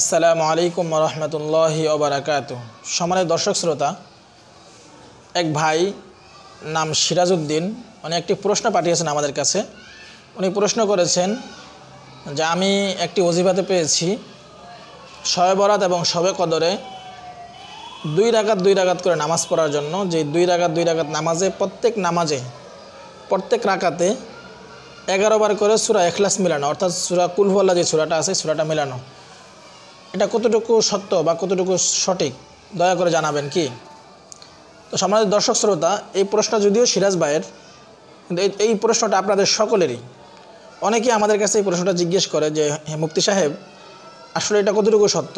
আসসালামু আলাইকুম রহমতুল্লাহ ওবরাকাত সমানের দর্শক শ্রোতা এক ভাই নাম সিরাজউদ্দিন উনি একটি প্রশ্ন পাঠিয়েছেন আমাদের কাছে উনি প্রশ্ন করেছেন যে আমি একটি অজিবাতে পেয়েছি শবে বরাত এবং শবে কদরে দুই রাগাত দুই রাগাত করে নামাজ পড়ার জন্য যে দুই রাগাত দুই রাগাত নামাজে প্রত্যেক নামাজে প্রত্যেক রাকাতে এগারো বার করে সুরা এখলাস মেলানো অর্থাৎ সুরা কুলফল্লা যে সুরাটা আছে সুরাটা মেলানো এটা কতটুকু সত্য বা কতটুকু সঠিক দয়া করে জানাবেন কি তো সমাজের দর্শক শ্রোতা এই প্রশ্ন যদিও সিরাজ ভাইয়ের কিন্তু এই প্রশ্নটা আপনাদের সকলেরই অনেকেই আমাদের কাছে এই প্রশ্নটা জিজ্ঞেস করে যে মুক্তি সাহেব আসলে এটা কতটুকু সত্য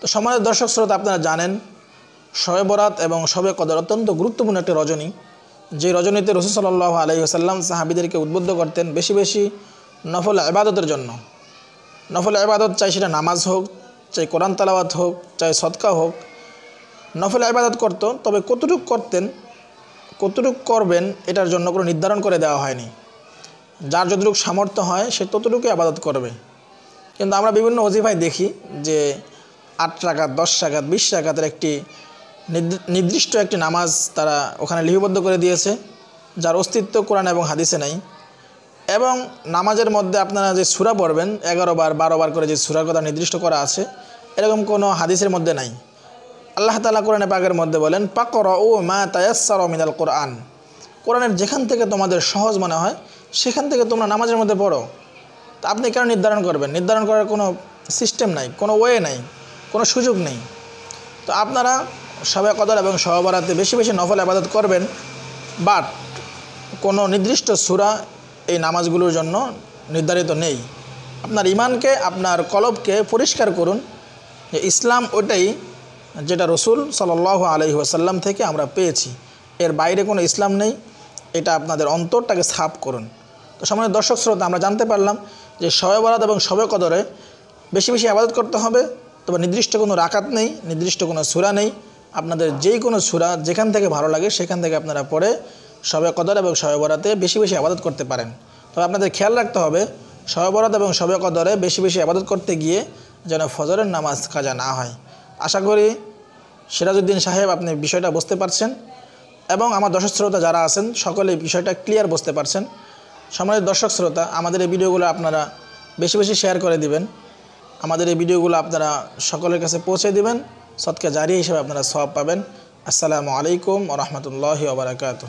তো সমাজের দর্শক শ্রোতা আপনারা জানেন শবে বরাত এবং শবে কদর অত্যন্ত গুরুত্বপূর্ণ একটি রজনী যে রজনীতে রসুল সাল্লাহ আলাই সাল্লাম সাহাবিদেরকে উদ্বুদ্ধ করতেন বেশি বেশি নফল আবাদতের জন্য নফল আবাদত চাই সেটা নামাজ হোক চাই কোরআন তালাবাত হোক চাই সৎকা হোক নফল আবাদত করত তবে কতটুক করতেন কতটুক করবেন এটার জন্য কোনো নির্ধারণ করে দেওয়া হয়নি যার যতটুক সামর্থ্য হয় সে ততটুকুই আবাদত করবে কিন্তু আমরা বিভিন্ন অজিফায় দেখি যে আট টাকা দশ টাকা বিশ টাকাতের একটি নির্দিষ্ট একটি নামাজ তারা ওখানে লিপিবদ্ধ করে দিয়েছে যার অস্তিত্ব কোরআন এবং হাদিসে নাই এবং নামাজের মধ্যে আপনারা যে সুরা পড়বেন এগারো বার বারো বার করে যে সুরার কথা নির্দিষ্ট করা আছে এরকম কোনো হাদিসের মধ্যে নাই আল্লাহ তালা কোরআনে পাকের মধ্যে বলেন পাকর ও মা তায়াসার মিনাল কোরআন কোরআনের যেখান থেকে তোমাদের সহজ মনে হয় সেখান থেকে তোমরা নামাজের মধ্যে পড়ো তা আপনি কেন নির্ধারণ করবেন নির্ধারণ করার কোনো সিস্টেম নাই কোনো ওয়ে নাই কোনো সুযোগ নেই তো আপনারা সবাই কদর এবং সহবরাতে বেশি বেশি নফল আবাদত করবেন বাট কোনো নির্দিষ্ট সুরা এই নামাজগুলোর জন্য নির্ধারিত নেই আপনার ইমানকে আপনার কলবকে পরিষ্কার করুন যে ইসলাম ওটাই যেটা রসুল সাল্লাহ আলহি আসাল্লাম থেকে আমরা পেয়েছি এর বাইরে কোনো ইসলাম নেই এটা আপনাদের অন্তরটাকে সাফ করুন তো সময় দর্শক শ্রোতা আমরা জানতে পারলাম যে শয়বরাত এবং সবে কদরে বেশি বেশি আবাদত করতে হবে তবে নির্দিষ্ট কোনো রাকাত নেই নির্দিষ্ট কোনো সুরা নেই আপনাদের যেই কোনো সুরা যেখান থেকে ভালো লাগে সেখান থেকে আপনারা পড়ে সবে কদর এবং শবে বরাতে বেশি বেশি আবাদত করতে পারেন তবে আপনাদের খেয়াল রাখতে হবে শবে বরাত এবং সবে কদরে বেশি বেশি আবাদত করতে গিয়ে যেন ফজরের নামাজ কাজা না হয় আশা করি সিরাজউদ্দিন সাহেব আপনি বিষয়টা বুঝতে পারছেন এবং আমার দর্শক শ্রোতা যারা আছেন সকলে বিষয়টা ক্লিয়ার বুঝতে পারছেন সময়ের দর্শক শ্রোতা আমাদের এই ভিডিওগুলো আপনারা বেশি বেশি শেয়ার করে দিবেন আমাদের এই ভিডিওগুলো আপনারা সকলের কাছে পৌঁছে দিবেন সৎকা জারি হিসেবে আপনারা সব পাবেন আসসালামু আলাইকুম রহমতুল্লাহ ওবরাকাতু